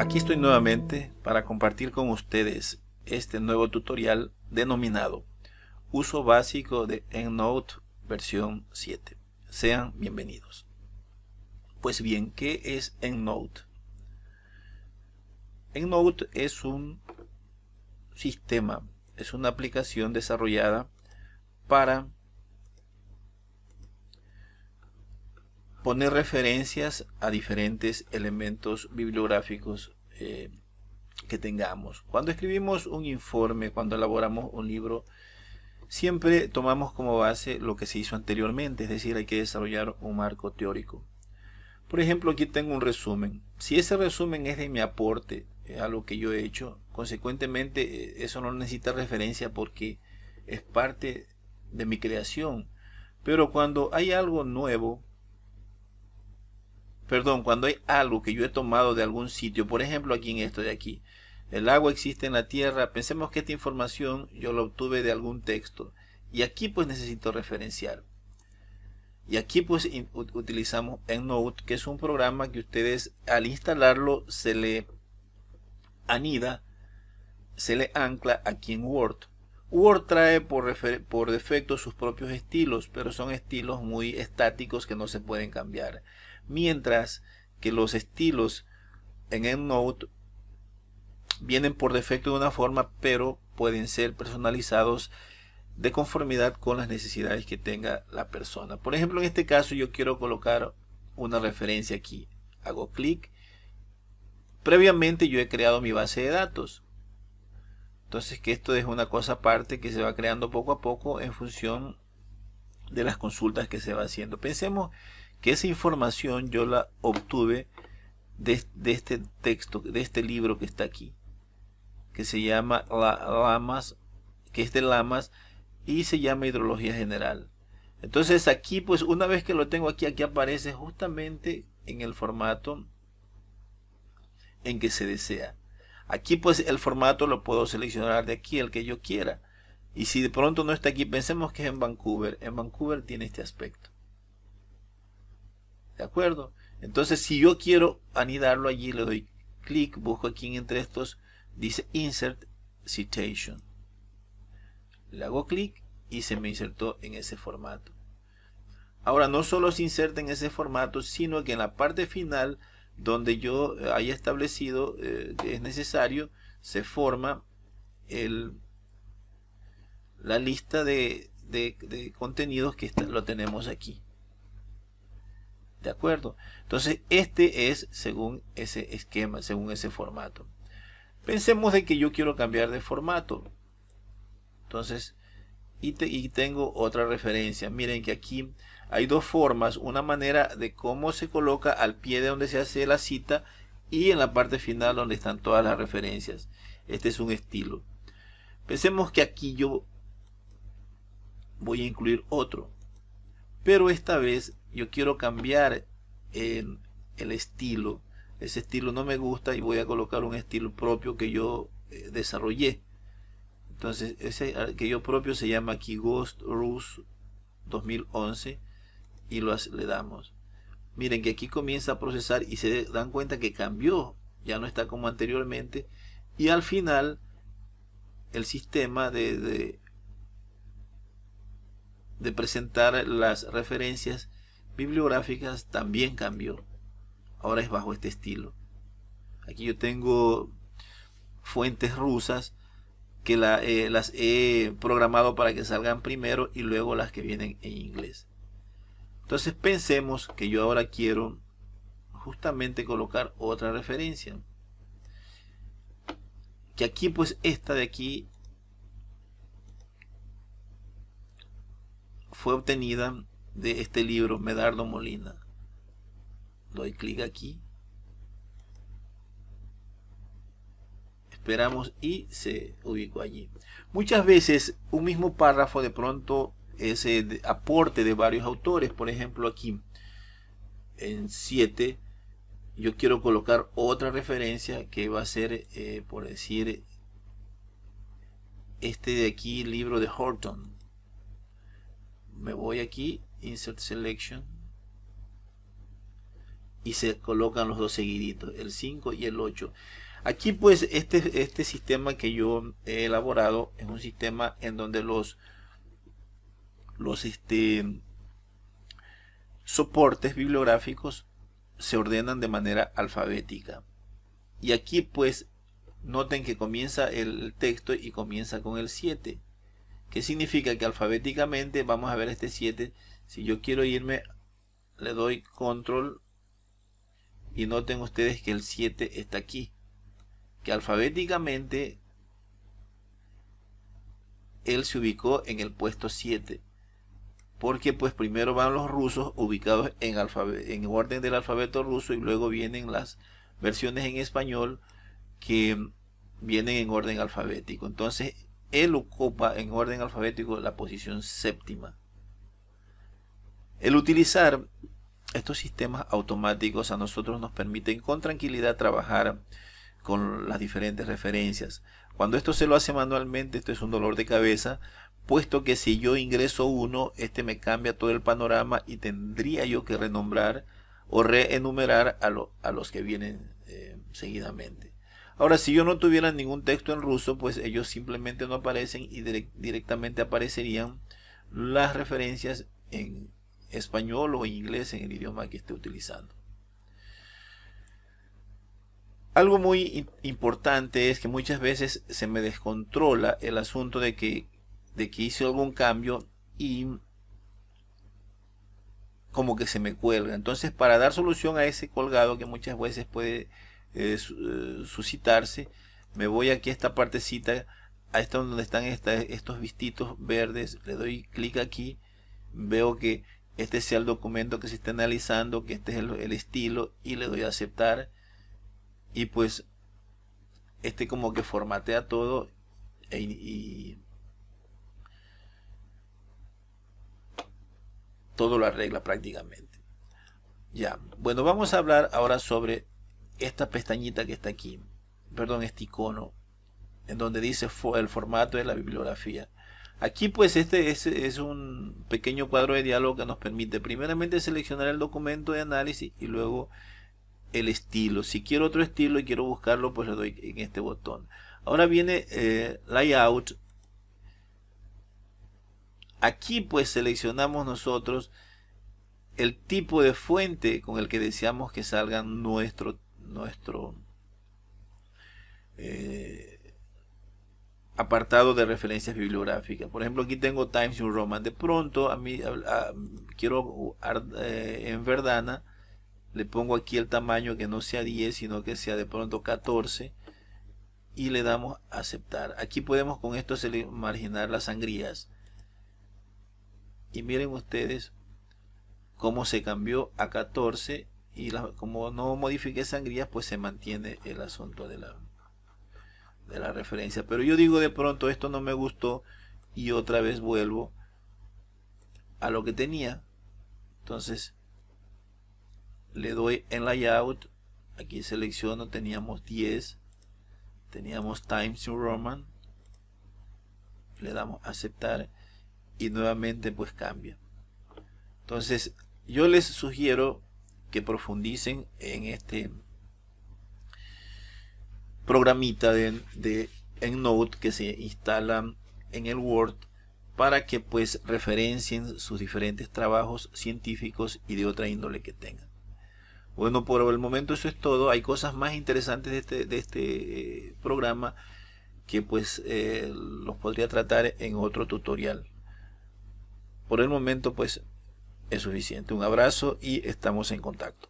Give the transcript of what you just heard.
Aquí estoy nuevamente para compartir con ustedes este nuevo tutorial denominado Uso básico de EndNote versión 7. Sean bienvenidos. Pues bien, ¿qué es EndNote? EndNote es un sistema, es una aplicación desarrollada para poner referencias a diferentes elementos bibliográficos eh, que tengamos. Cuando escribimos un informe, cuando elaboramos un libro, siempre tomamos como base lo que se hizo anteriormente, es decir, hay que desarrollar un marco teórico. Por ejemplo, aquí tengo un resumen. Si ese resumen es de mi aporte eh, a lo que yo he hecho, consecuentemente eh, eso no necesita referencia porque es parte de mi creación. Pero cuando hay algo nuevo, perdón, cuando hay algo que yo he tomado de algún sitio, por ejemplo aquí en esto de aquí, el agua existe en la tierra, pensemos que esta información yo la obtuve de algún texto, y aquí pues necesito referenciar. Y aquí pues utilizamos EndNote, que es un programa que ustedes al instalarlo se le anida, se le ancla aquí en Word. Word trae por, defecto sus propios estilos, pero son estilos muy estáticos que no se pueden cambiar. Mientras que los estilos en EndNote vienen por defecto de una forma, pero pueden ser personalizados de conformidad con las necesidades que tenga la persona. Por ejemplo, en este caso yo quiero colocar una referencia aquí. Hago clic. Previamente yo he creado mi base de datos. Entonces que esto es una cosa aparte que se va creando poco a poco en función de las consultas que se va haciendo. Pensemos que esa información yo la obtuve de, este texto, de este libro que está aquí, que se llama Lamas, que es de Lamas y se llama Hidrología General. Entonces aquí, pues una vez que lo tengo aquí, aquí aparece justamente en el formato en que se desea. Aquí pues el formato lo puedo seleccionar de aquí, el que yo quiera. Y si de pronto no está aquí, pensemos que es en Vancouver. En Vancouver tiene este aspecto. ¿De acuerdo? Entonces si yo quiero anidarlo allí, le doy clic, busco aquí entre estos, dice Insert Citation. Le hago clic y se me insertó en ese formato. Ahora no solo se inserta en ese formato, sino que en la parte final donde yo eh, haya establecido eh, que es necesario, se forma el, la lista de, de, de contenidos que lo tenemos aquí. ¿De acuerdo? Entonces, este es según ese esquema, según ese formato. Pensemos de que yo quiero cambiar de formato. Entonces, y, te, y tengo otra referencia. Miren que aquí hay dos formas, una manera de cómo se coloca al pie de donde se hace la cita y en la parte final donde están todas las referencias. Este es un estilo. Pensemos que aquí yo voy a incluir otro, pero esta vez yo quiero cambiar el, estilo. Ese estilo no me gusta y voy a colocar un estilo propio que yo eh, desarrollé. Entonces, ese que yo propio se llama aquí Ghost 2011 y le damos. Miren que aquí comienza a procesar y se dan cuenta que cambió, ya no está como anteriormente. Y al final el sistema de, de, de presentar las referencias bibliográficas también cambió. Ahora es bajo este estilo. Aquí yo tengo fuentes rusas que eh, las he programado para que salgan primero y luego las que vienen en inglés. Entonces pensemos que yo ahora quiero justamente colocar otra referencia. Que aquí pues esta de aquí fue obtenida de este libro Medardo Molina. Doy clic aquí. Esperamos y se ubicó allí. Muchas veces un mismo párrafo de pronto ese aporte de varios autores. Por ejemplo, aquí en 7 yo quiero colocar otra referencia que va a ser, eh, por decir, este de aquí, libro de Horton. Me voy aquí, Insert Selection, y se colocan los dos seguiditos, el 5 y el 8. Aquí pues este, este sistema que yo he elaborado es un sistema en donde los los este, soportes bibliográficos se ordenan de manera alfabética. Y aquí pues noten que comienza el texto y comienza con el 7. Que significa que alfabéticamente vamos a ver este 7. Si yo quiero irme, le doy control y noten ustedes que el 7 está aquí. Que alfabéticamente él se ubicó en el puesto 7 porque pues primero van los rusos ubicados en, en orden del alfabeto ruso y luego vienen las versiones en español que vienen en orden alfabético. Entonces, él ocupa en orden alfabético la posición séptima. El utilizar estos sistemas automáticos a nosotros nos permiten con tranquilidad trabajar con las diferentes referencias. Cuando esto se lo hace manualmente, esto es un dolor de cabeza puesto que si yo ingreso uno, este me cambia todo el panorama y tendría yo que renombrar o reenumerar a, los que vienen eh, seguidamente. Ahora, si yo no tuviera ningún texto en ruso, pues ellos simplemente no aparecen y directamente aparecerían las referencias en español o en inglés en el idioma que esté utilizando. Algo muy importante es que muchas veces se me descontrola el asunto de que de que hice algún cambio y como que se me cuelga. Entonces, para dar solución a ese colgado que muchas veces puede eh, eh, suscitarse, me voy aquí a esta partecita, a esta donde están estos vistitos verdes, le doy clic aquí, veo que este sea el documento que se está analizando, que este es el, estilo y le doy a aceptar y pues este como que formatea todo e, y todo lo arregla prácticamente. Ya, bueno, vamos a hablar ahora sobre esta pestañita que está aquí, perdón, este icono, en donde dice el formato de la bibliografía. Aquí pues este es, es, un pequeño cuadro de diálogo que nos permite primeramente seleccionar el documento de análisis y luego el estilo. Si quiero otro estilo y quiero buscarlo pues le doy en este botón. Ahora viene eh, layout Aquí pues seleccionamos nosotros el tipo de fuente con el que deseamos que salga nuestro, nuestro eh, apartado de referencias bibliográficas. Por ejemplo, aquí tengo Times New Roman. De pronto, a mí quiero eh, en Verdana, le pongo aquí el tamaño que no sea 10, sino que sea de pronto 14 y le damos a aceptar. Aquí podemos con esto marginar las sangrías y miren ustedes cómo se cambió a 14 y como no modifique sangrías pues se mantiene el asunto de la, de la referencia pero yo digo de pronto esto no me gustó y otra vez vuelvo a lo que tenía entonces le doy en layout aquí selecciono teníamos 10 teníamos Times New Roman le damos aceptar y nuevamente pues cambia. Entonces, yo les sugiero que profundicen en este programita de, de EndNote que se instala en el Word para que pues referencien sus diferentes trabajos científicos y de otra índole que tengan. Bueno, por el momento eso es todo. Hay cosas más interesantes de este, este eh, programa que pues eh, los podría tratar en otro tutorial. Por el momento, pues, es suficiente. Un abrazo y estamos en contacto.